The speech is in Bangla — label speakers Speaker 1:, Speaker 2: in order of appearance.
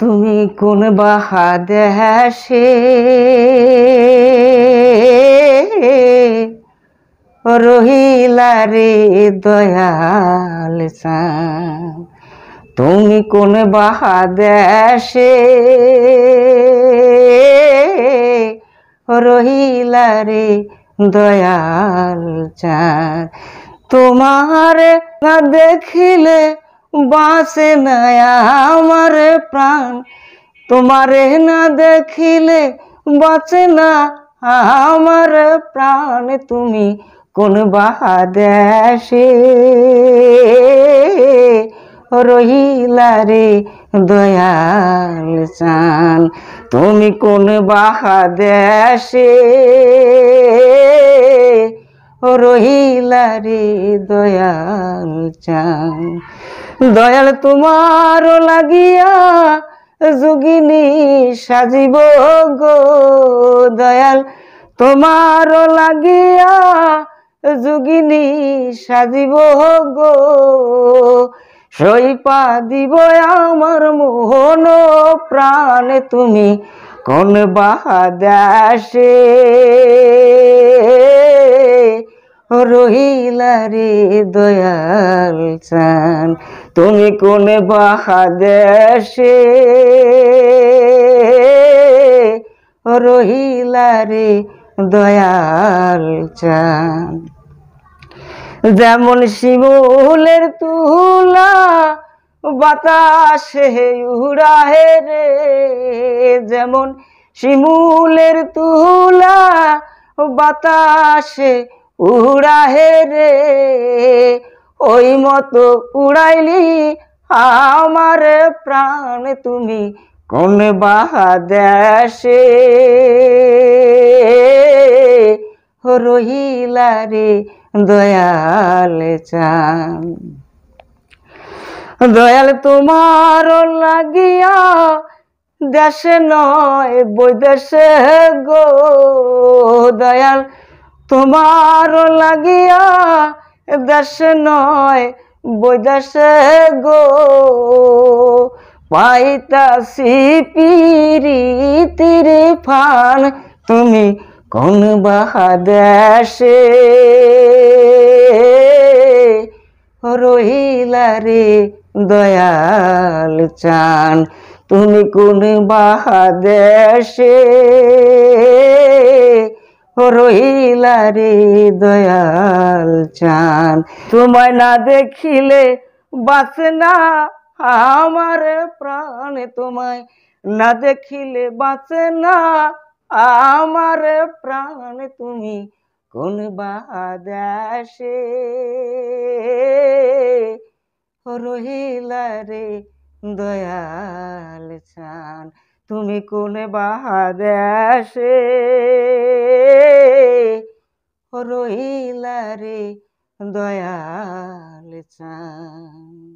Speaker 1: তুমি কোন বাহাদেশে রহিলা রে দয়াল তুমি কোন বাহাদেশে রহিলা রে দয়াল চাঁদ তোমার না দেখিলে বাসে না আমার প্রাণ তোমারে না দেখিলে বাঁচে না আমার প্রাণ তুমি কোন বাদেশে রহিলা রে দয়াল চান তুমি কোন বাহাদেশে রহিলা রে দয়াল চান দয়াল তোমার লাগিয়া যোগিনী সাজিব গো দয়াল তোমার লাগিয়া যোগিনী সাজিব গো সইপা দিব আমার মোহন প্রাণ তুমি কোন বাহাদাসে রহিলা রে দয়াল চান তুমি কোন বাহাদেশে রহিলা রে দয়াল চান যেমন শিমুলের তুলা বাতাসে উড়াহে রে যেমন শিমুলের তুলা বাতাসে উড়া হে রে ওই মতো উড়াইলি আমার প্রাণ তুমি কোন বাহাদেশে রহিলা রে দয়াল চান দয়াল তোমার লাগিয়া দেশে নয় বৈদেশে গো দয়াল তোমার লাগিয়া দেশে নয় বৈদেশে গো পাইতাসি পিরিতির ফান তুমি কোন বাহাদেশে রহিলা রে দয়াল চান তুমি কোন বাহাদেশে রহিলা রে দয়াল চান তোমায় না দেখিলে বাঁচে না আমার প্রাণ তোমায় না দেখিলে বাঁচে না আমার প্রাণ তুমি কোন বাদাসে রহিলা রে দয়াল চান তুমি কোন বাহাদেশে রইলা রে দয়াল চান